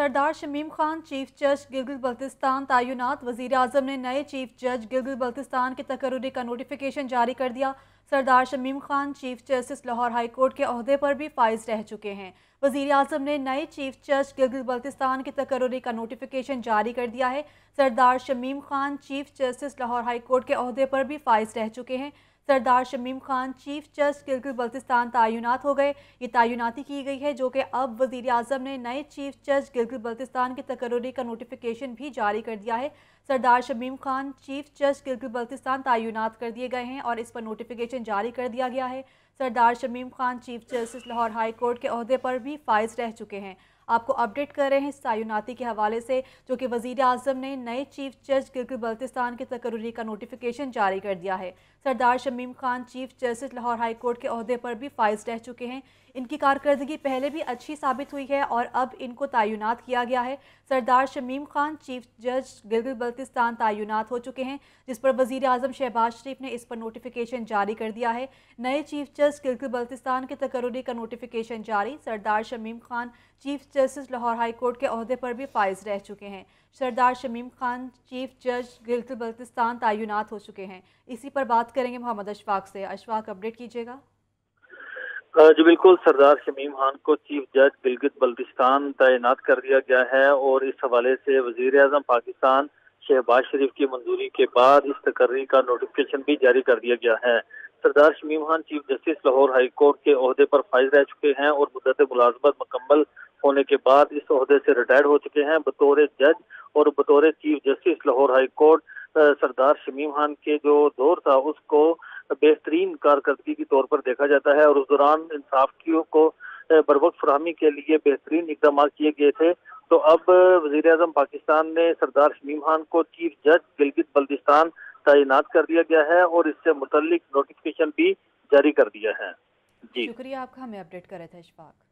सरदार Shamim Khan chief जज गिलगित बल्तिस्तान तयनत वज़ी अजम ने नए चीफ जज गिलगित बल्तिस्तान के तकर्री का नोटिफिकेशन जारी कर दिया Sardar Shamim Khan chief justice Lahore high court के अहदे पर भी फाइज रह चुके हैं वजीर अजम ने नए चीफ जज गिलगित बल्तिस्तान के तकर्री का नोटिफिकेशन जारी कर दिया है Sardar Shamim Khan chief justice Lahore high court के अहदे पर भी फ़ायज़ रह चुके हैं सरदार शमीम खान चीफ जस्ट गिलगित बल्तिस्तान तयनत हो गए ये तयनती की गई है जो कि अब वज़ी अजम ने नए चीफ जज गिलगित बल्तिस्तान की तकर्री का नोटिफिकेशन भी जारी कर दिया है सरदार शमीम खान चीफ जज गिलगित बल्तिस्तान तयनत कर दिए गए हैं और इस पर नोटिफिकेशन जारी कर दिया गया है Sardar Shamim Khan chief justice Lahore high court के अहदे पर भी फाइज रह चुके हैं आपको अपडेट कर रहे हैं सायुनाती के हवाले से जो कि वजीर अजम ने नए चीफ जज गिलगित बल्तिस्तान की तकररी का नोटिफिकेशन जारी कर दिया है Sardar Shamim Khan chief justice Lahore high court के अहदे पर भी फाइज रह चुके हैं इनकी कारकर्दगी पहले भी अच्छी साबित हुई है और अब इनको तयनत किया गया है सरदार शमीम खान चीफ जज गिलगित बल्तिस्तान तयनत हो चुके हैं जिस पर वजीर अजम शहबाज शरीफ ने इस पर नोटिफिकेशन जारी कर दिया है नए चीफ जज गिलगित बल्तिस्तान के तकर्री का नोटिफिकेशन जारी Sardar Shamim Khan chief justice Lahore high court के अहदे पर भी फायज रह चुके हैं सरदार शमीम खान चीफ जज गिलत बल्तिस्तान तयनत हो चुके हैं इसी पर बात करेंगे मोहम्मद अशफाक से अशफाक अपडेट कीजिएगा जी बिल्कुल सरदार शमीम खान को चीफ जज गिलगित बल्तिस्तान तैनात कर दिया गया है और इस हवाले से वजीर अजम पाकिस्तान शहबाज शरीफ की मंजूरी के बाद इस तकर्री का नोटिफिकेशन भी जारी कर दिया गया है Sardar Shamim Khan chief justice Lahore high court के अहदे पर फाइज रह चुके हैं और मुद्दत मुलाजमत मुकम्मल होने के बाद इस अहदे से रिटायर्ड हो चुके हैं बतौर जज और बतौर chief justice Lahore high court Sardar Shamim Khan के जो दौर था उसको बेहतरीन कारकर्दगी के तौर पर देखा जाता है और उस दौरान इंसाफियों को बरवक फ्राहमी के लिए बेहतरीन इकदाम किए गए थे तो अब वजीर अजम पाकिस्तान ने सरदार शमीम खान को चीफ जज गिलगित बल्दिस्तान तैनात कर दिया गया है और इससे मुतलिक नोटिफिकेशन भी जारी कर दिया है जी शुक्रिया आपका हमें अपडेट कर रहे थे इशफाक